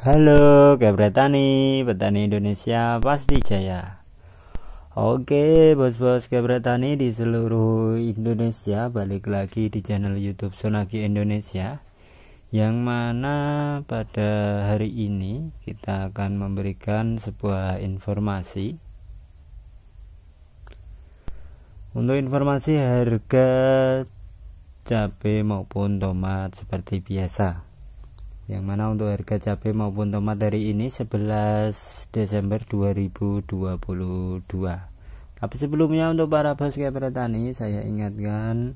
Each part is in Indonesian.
Halo Gebretani, petani Indonesia pasti jaya Oke bos-bos petani di seluruh Indonesia Balik lagi di channel youtube Sonagi Indonesia Yang mana pada hari ini kita akan memberikan sebuah informasi Untuk informasi harga cabai maupun tomat seperti biasa yang mana untuk harga cabai maupun tomat dari ini 11 Desember 2022 tapi sebelumnya untuk para bos petani saya ingatkan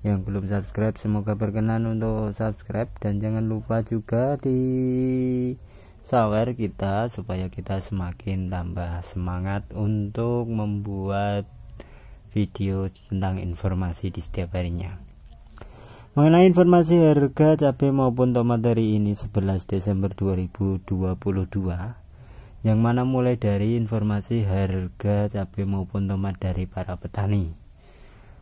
yang belum subscribe semoga berkenan untuk subscribe dan jangan lupa juga di sawer kita supaya kita semakin tambah semangat untuk membuat video tentang informasi di setiap harinya Mengenai informasi harga cabai maupun tomat dari ini 11 Desember 2022 yang mana mulai dari informasi harga cabai maupun tomat dari para petani.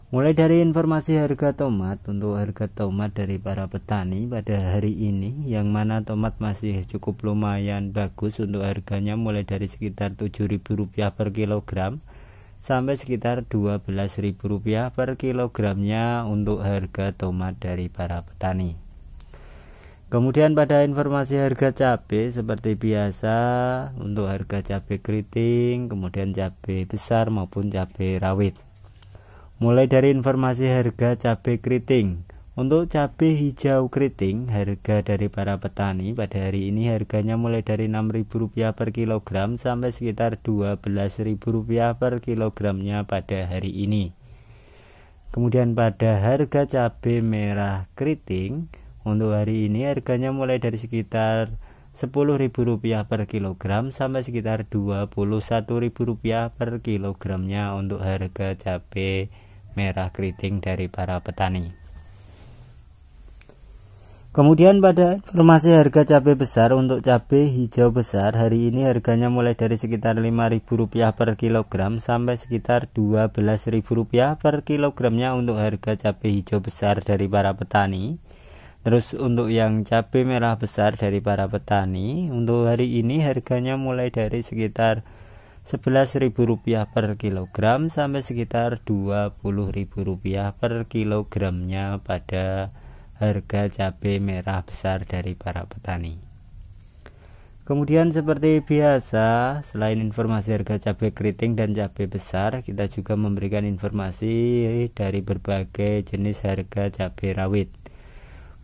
Mulai dari informasi harga tomat untuk harga tomat dari para petani pada hari ini yang mana tomat masih cukup lumayan bagus untuk harganya mulai dari sekitar rp rupiah per kilogram sampai sekitar Rp12.000 per kilogramnya untuk harga tomat dari para petani. Kemudian pada informasi harga cabai seperti biasa untuk harga cabai keriting, kemudian cabai besar maupun cabai rawit. Mulai dari informasi harga cabai keriting. Untuk cabai hijau keriting, harga dari para petani pada hari ini harganya mulai dari Rp6.000 per kilogram sampai sekitar Rp12.000 per kilogramnya pada hari ini. Kemudian pada harga cabai merah keriting, untuk hari ini harganya mulai dari sekitar Rp10.000 per kilogram sampai sekitar Rp21.000 per kilogramnya untuk harga cabai merah keriting dari para petani. Kemudian pada informasi harga cabai besar untuk cabai hijau besar hari ini harganya mulai dari sekitar Rp5.000 per kilogram sampai sekitar Rp12.000 per kilogramnya untuk harga cabai hijau besar dari para petani. Terus untuk yang cabai merah besar dari para petani untuk hari ini harganya mulai dari sekitar Rp11.000 per kilogram sampai sekitar Rp20.000 per kilogramnya pada harga cabai merah besar dari para petani. Kemudian seperti biasa, selain informasi harga cabai keriting dan cabai besar, kita juga memberikan informasi dari berbagai jenis harga cabai rawit.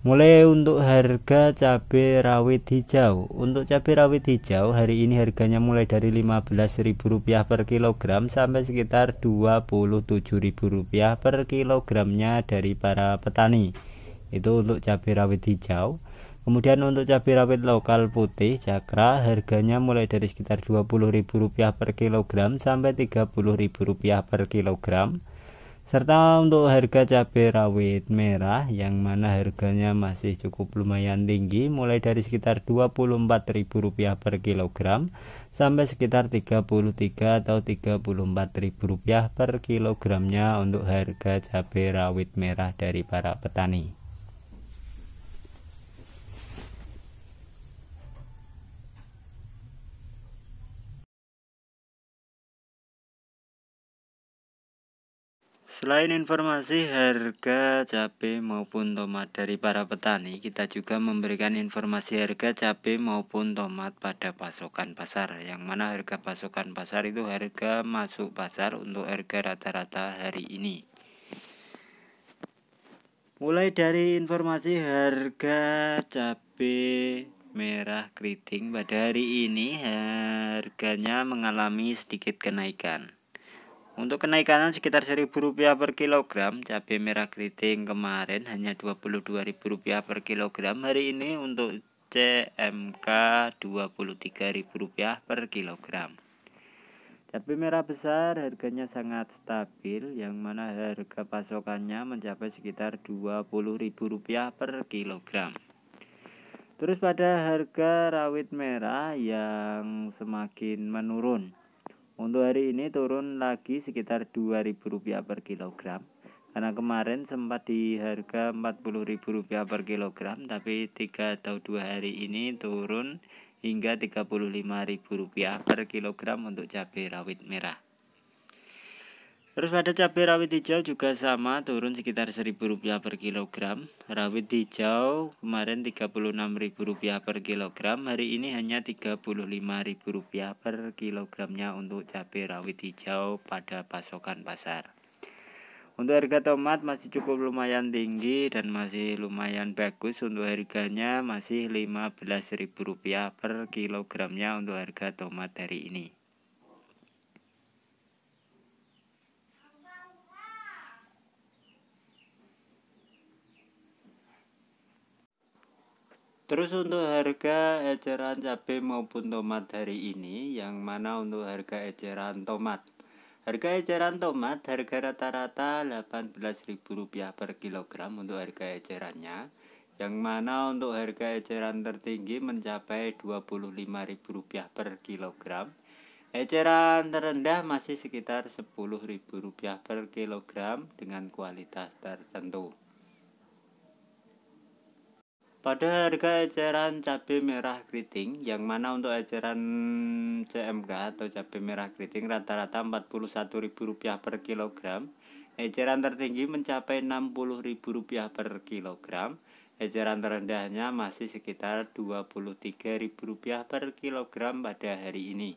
Mulai untuk harga cabai rawit hijau. Untuk cabai rawit hijau hari ini harganya mulai dari Rp15.000 per kilogram sampai sekitar Rp27.000 per kilogramnya dari para petani itu untuk cabai rawit hijau kemudian untuk cabai rawit lokal putih cakra harganya mulai dari sekitar Rp20.000 per kilogram sampai Rp30.000 per kilogram serta untuk harga cabai rawit merah yang mana harganya masih cukup lumayan tinggi mulai dari sekitar Rp24.000 per kilogram sampai sekitar 33 atau Rp34.000 per kilogramnya untuk harga cabai rawit merah dari para petani. Selain informasi harga cabai maupun tomat dari para petani, kita juga memberikan informasi harga cabai maupun tomat pada pasokan pasar. Yang mana harga pasokan pasar itu harga masuk pasar untuk harga rata-rata hari ini. Mulai dari informasi harga cabai merah keriting pada hari ini harganya mengalami sedikit kenaikan. Untuk kenaikan sekitar rp rupiah per kilogram, cabai merah keriting kemarin hanya rp rupiah per kilogram. Hari ini untuk CMK rp rupiah per kilogram. Cabai merah besar harganya sangat stabil yang mana harga pasokannya mencapai sekitar rp rupiah per kilogram. Terus pada harga rawit merah yang semakin menurun untuk hari ini turun lagi sekitar Rp2.000 per kilogram karena kemarin sempat di harga Rp40.000 per kilogram tapi tiga atau dua hari ini turun hingga Rp35.000 per kilogram untuk cabai rawit merah. Terus pada cabai rawit hijau juga sama turun sekitar Rp1.000 per kilogram. Rawit hijau kemarin Rp36.000 per kilogram, hari ini hanya Rp35.000 per kilogramnya untuk cabai rawit hijau pada pasokan pasar. Untuk harga tomat masih cukup lumayan tinggi dan masih lumayan bagus untuk harganya masih Rp15.000 per kilogramnya untuk harga tomat hari ini. Terus untuk harga eceran cabai maupun tomat hari ini yang mana untuk harga eceran tomat Harga eceran tomat harga rata-rata Rp18.000 per kilogram untuk harga ecerannya yang mana untuk harga eceran tertinggi mencapai Rp25.000 per kilogram. Eceran terendah masih sekitar Rp10.000 per kilogram dengan kualitas tertentu. Pada harga eceran cabai merah keriting, yang mana untuk eceran CMK atau cabai merah keriting rata-rata Rp41.000 per kilogram, eceran tertinggi mencapai Rp60.000 per kilogram, eceran terendahnya masih sekitar Rp23.000 per kilogram pada hari ini.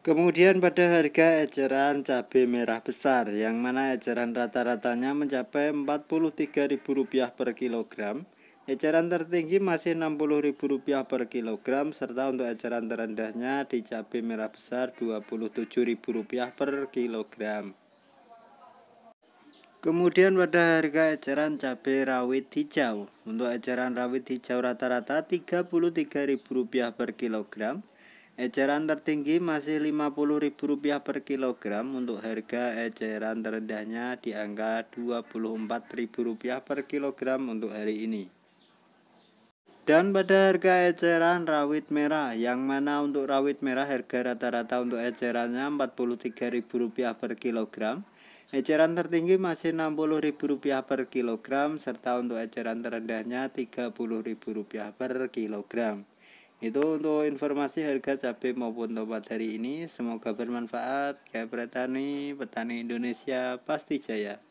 Kemudian pada harga eceran cabai merah besar yang mana eceran rata-ratanya mencapai Rp43.000 per kilogram, eceran tertinggi masih Rp60.000 per kilogram serta untuk eceran terendahnya di cabai merah besar Rp27.000 per kilogram. Kemudian pada harga eceran cabai rawit hijau, untuk eceran rawit hijau rata-rata Rp33.000 per kilogram, Eceran tertinggi masih Rp50.000 per kilogram untuk harga eceran terendahnya di angka Rp24.000 per kilogram untuk hari ini. Dan pada harga eceran rawit merah yang mana untuk rawit merah harga rata-rata untuk ecerannya Rp43.000 per kilogram. Eceran tertinggi masih Rp60.000 per kilogram serta untuk eceran terendahnya Rp30.000 per kilogram. Itu untuk informasi harga cabai maupun tomat hari ini. Semoga bermanfaat. Kayak petani, petani Indonesia pasti jaya.